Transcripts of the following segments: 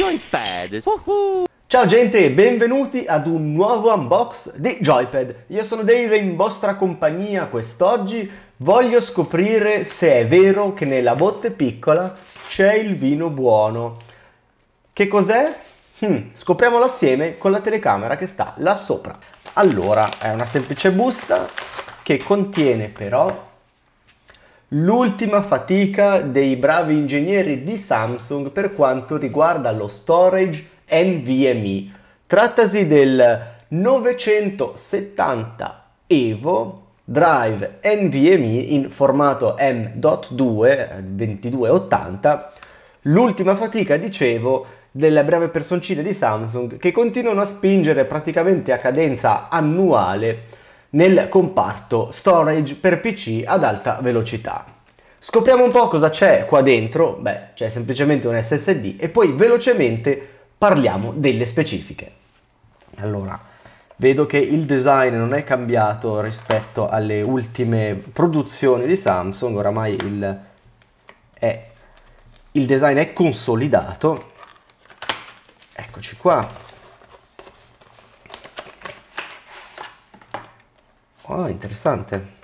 Joypad! Uhuh. Ciao gente e benvenuti ad un nuovo unbox di Joypad. Io sono Dave in vostra compagnia quest'oggi. Voglio scoprire se è vero che nella botte piccola c'è il vino buono. Che cos'è? Hmm, scopriamolo assieme con la telecamera che sta là sopra. Allora, è una semplice busta che contiene però L'ultima fatica dei bravi ingegneri di Samsung per quanto riguarda lo storage NVMe. Trattasi del 970 Evo Drive NVMe in formato M.2 2280. L'ultima fatica, dicevo, delle brave personcine di Samsung che continuano a spingere praticamente a cadenza annuale nel comparto storage per PC ad alta velocità. Scopriamo un po' cosa c'è qua dentro, beh c'è semplicemente un SSD e poi velocemente parliamo delle specifiche. Allora, vedo che il design non è cambiato rispetto alle ultime produzioni di Samsung, oramai il, è, il design è consolidato. Eccoci qua, oh, interessante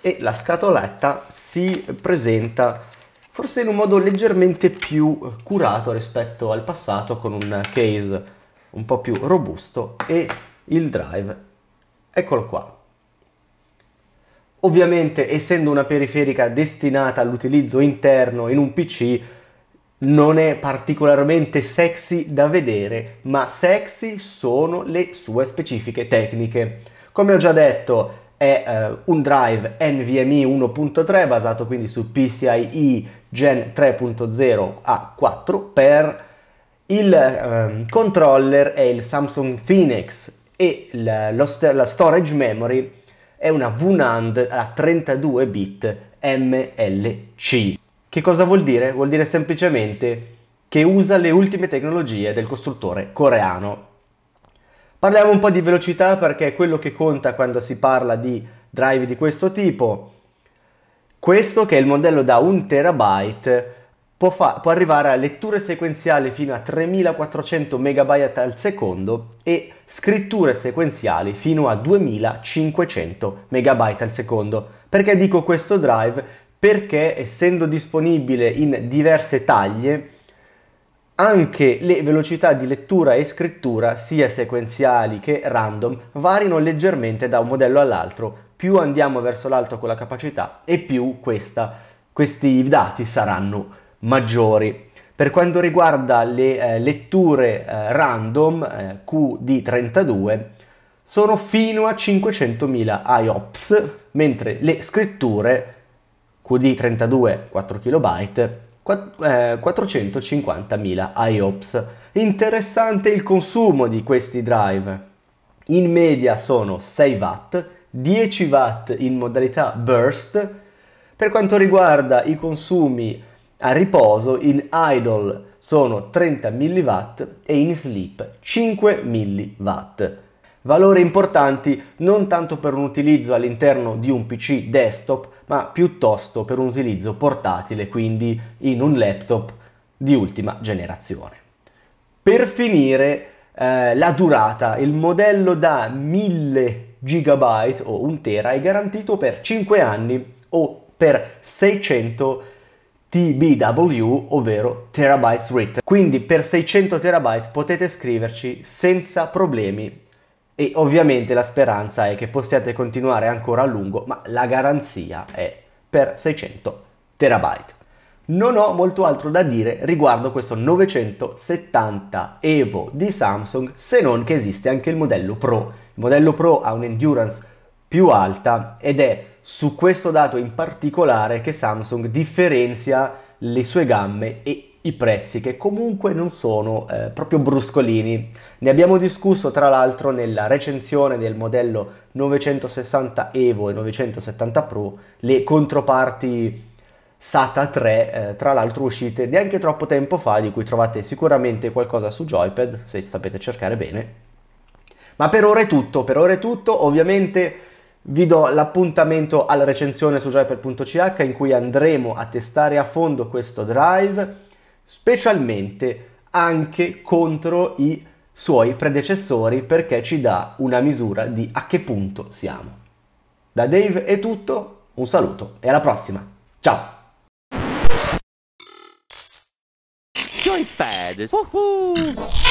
e la scatoletta si presenta forse in un modo leggermente più curato rispetto al passato con un case un po' più robusto e il drive eccolo qua ovviamente essendo una periferica destinata all'utilizzo interno in un pc non è particolarmente sexy da vedere ma sexy sono le sue specifiche tecniche come ho già detto è eh, un drive NVMe 1.3 basato quindi su PCIe Gen 3.0 a 4 per il eh, controller è il Samsung Phoenix e la, lo st- la storage memory è una VNAND a 32 bit MLC. Che cosa vuol dire? Vuol dire semplicemente che usa le ultime tecnologie del costruttore coreano Parliamo un po' di velocità perché è quello che conta quando si parla di drive di questo tipo. Questo che è il modello da 1 terabyte può, fa- può arrivare a letture sequenziali fino a 3400 MB al secondo e scritture sequenziali fino a 2500 MB al secondo. Perché dico questo drive? Perché essendo disponibile in diverse taglie anche le velocità di lettura e scrittura, sia sequenziali che random, variano leggermente da un modello all'altro. Più andiamo verso l'alto con la capacità e più questa, questi dati saranno maggiori. Per quanto riguarda le eh, letture eh, random eh, QD32, sono fino a 500.000 IOPS, mentre le scritture QD32 4 KB 450.000 eh, IOPS. Interessante il consumo di questi drive. In media sono 6 watt, 10 watt in modalità burst. Per quanto riguarda i consumi a riposo, in idle sono 30 mW e in sleep 5 mW. Valori importanti non tanto per un utilizzo all'interno di un PC desktop, ma piuttosto per un utilizzo portatile, quindi in un laptop di ultima generazione. Per finire, eh, la durata, il modello da 1000 GB o 1 tera è garantito per 5 anni o per 600 TBW, ovvero terabytes written. Quindi per 600 TB potete scriverci senza problemi e ovviamente la speranza è che possiate continuare ancora a lungo, ma la garanzia è per 600 terabyte. Non ho molto altro da dire riguardo questo 970 Evo di Samsung, se non che esiste anche il modello Pro. Il modello Pro ha un'endurance più alta ed è su questo dato in particolare che Samsung differenzia le sue gambe e i prezzi che comunque non sono eh, proprio bruscolini. Ne abbiamo discusso tra l'altro nella recensione del modello 960 Evo e 970 Pro, le controparti SATA 3, eh, tra l'altro uscite neanche troppo tempo fa, di cui trovate sicuramente qualcosa su Joypad, se sapete cercare bene. Ma per ora è tutto, per ora è tutto, ovviamente... Vi do l'appuntamento alla recensione su joypad.ch in cui andremo a testare a fondo questo drive specialmente anche contro i suoi predecessori perché ci dà una misura di a che punto siamo. Da Dave è tutto, un saluto e alla prossima. Ciao! Joypad! Woohoo!